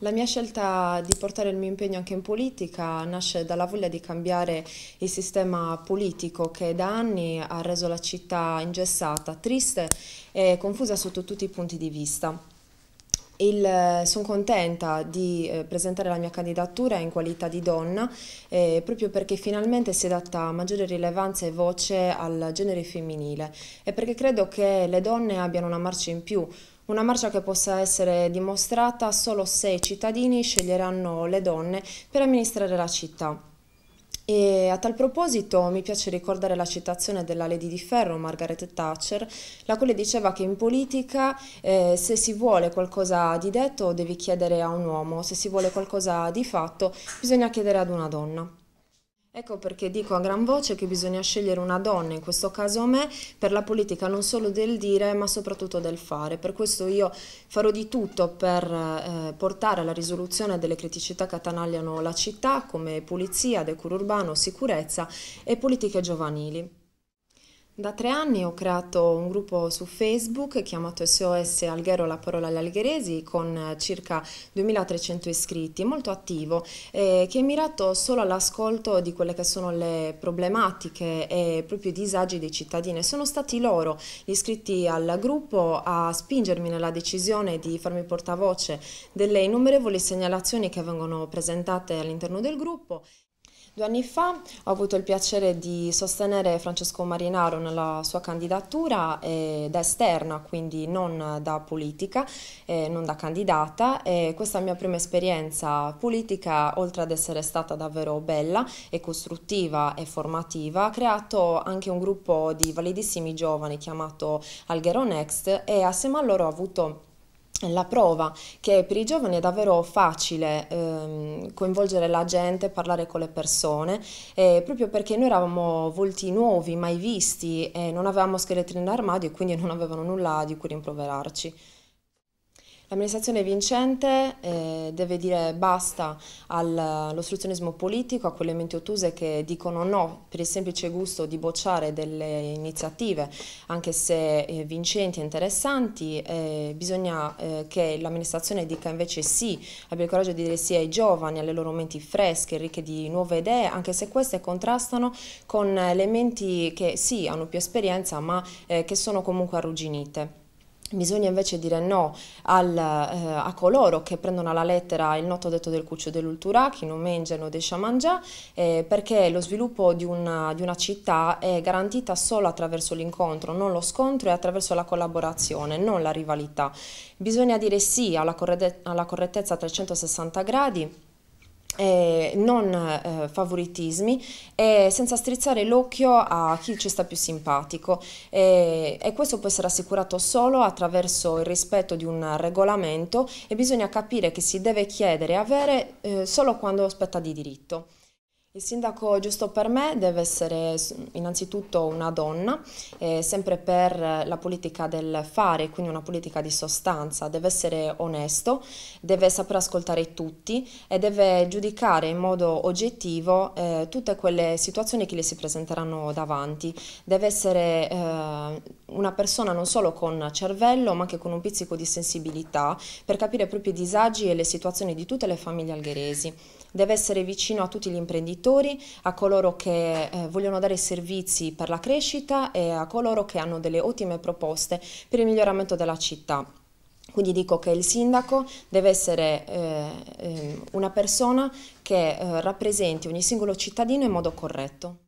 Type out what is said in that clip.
La mia scelta di portare il mio impegno anche in politica nasce dalla voglia di cambiare il sistema politico che da anni ha reso la città ingessata, triste e confusa sotto tutti i punti di vista. Eh, sono contenta di eh, presentare la mia candidatura in qualità di donna eh, proprio perché finalmente si è data maggiore rilevanza e voce al genere femminile e perché credo che le donne abbiano una marcia in più una marcia che possa essere dimostrata solo se i cittadini sceglieranno le donne per amministrare la città. E a tal proposito mi piace ricordare la citazione della Lady di Ferro, Margaret Thatcher, la quale diceva che in politica eh, se si vuole qualcosa di detto devi chiedere a un uomo, se si vuole qualcosa di fatto bisogna chiedere ad una donna. Ecco perché dico a gran voce che bisogna scegliere una donna, in questo caso a me, per la politica non solo del dire ma soprattutto del fare. Per questo io farò di tutto per eh, portare alla risoluzione delle criticità che attanagliano la città come pulizia, decoro urbano, sicurezza e politiche giovanili. Da tre anni ho creato un gruppo su Facebook chiamato SOS Alghero la parola agli algheresi con eh, circa 2300 iscritti, molto attivo, eh, che è mirato solo all'ascolto di quelle che sono le problematiche e proprio i disagi dei cittadini. Sono stati loro, gli iscritti al gruppo, a spingermi nella decisione di farmi portavoce delle innumerevoli segnalazioni che vengono presentate all'interno del gruppo. Due anni fa ho avuto il piacere di sostenere Francesco Marinaro nella sua candidatura eh, da esterna, quindi non da politica, eh, non da candidata. Eh, questa mia prima esperienza politica, oltre ad essere stata davvero bella e costruttiva e formativa, ha creato anche un gruppo di validissimi giovani chiamato Alghero Next e assieme a loro ho avuto la prova che per i giovani è davvero facile ehm, coinvolgere la gente, parlare con le persone, eh, proprio perché noi eravamo volti nuovi, mai visti, eh, non avevamo scheletri nell'armadio e quindi non avevano nulla di cui rimproverarci. L'amministrazione vincente eh, deve dire basta all'ostruzionismo politico, a quelle menti ottuse che dicono no per il semplice gusto di bocciare delle iniziative, anche se eh, vincenti e interessanti, eh, bisogna eh, che l'amministrazione dica invece sì, abbia il coraggio di dire sì ai giovani, alle loro menti fresche, ricche di nuove idee, anche se queste contrastano con eh, le menti che sì hanno più esperienza ma eh, che sono comunque arrugginite. Bisogna invece dire no al, eh, a coloro che prendono alla lettera il noto detto del cuccio dell'ultura, chi non mangia non deixa mangiare, eh, perché lo sviluppo di una, di una, città è garantita solo attraverso l'incontro, non lo scontro e attraverso la collaborazione, non la rivalità. Bisogna dire sì alla, correde, alla correttezza a 360 gradi eh, non eh, favoritismi e senza strizzare l'occhio a chi ci sta più simpatico e, e, questo può essere assicurato solo attraverso il rispetto di un regolamento e bisogna capire che si deve chiedere e avere eh, solo quando spetta di diritto. Il sindaco giusto per me deve essere innanzitutto una donna, eh, sempre per la politica del fare, quindi una politica di sostanza, deve essere onesto, deve saper ascoltare tutti e deve giudicare in modo oggettivo eh, tutte quelle situazioni che le si presenteranno davanti. Deve essere eh, una persona non solo con cervello ma anche con un pizzico di sensibilità per capire i propri disagi e le situazioni di tutte le famiglie algheresi. Deve essere vicino a tutti gli imprenditori settori, a coloro che eh, vogliono dare servizi per la crescita e a coloro che hanno delle ottime proposte per il miglioramento della città. Quindi dico che il sindaco deve essere eh, ehm, una persona che eh, rappresenti ogni singolo cittadino in modo corretto.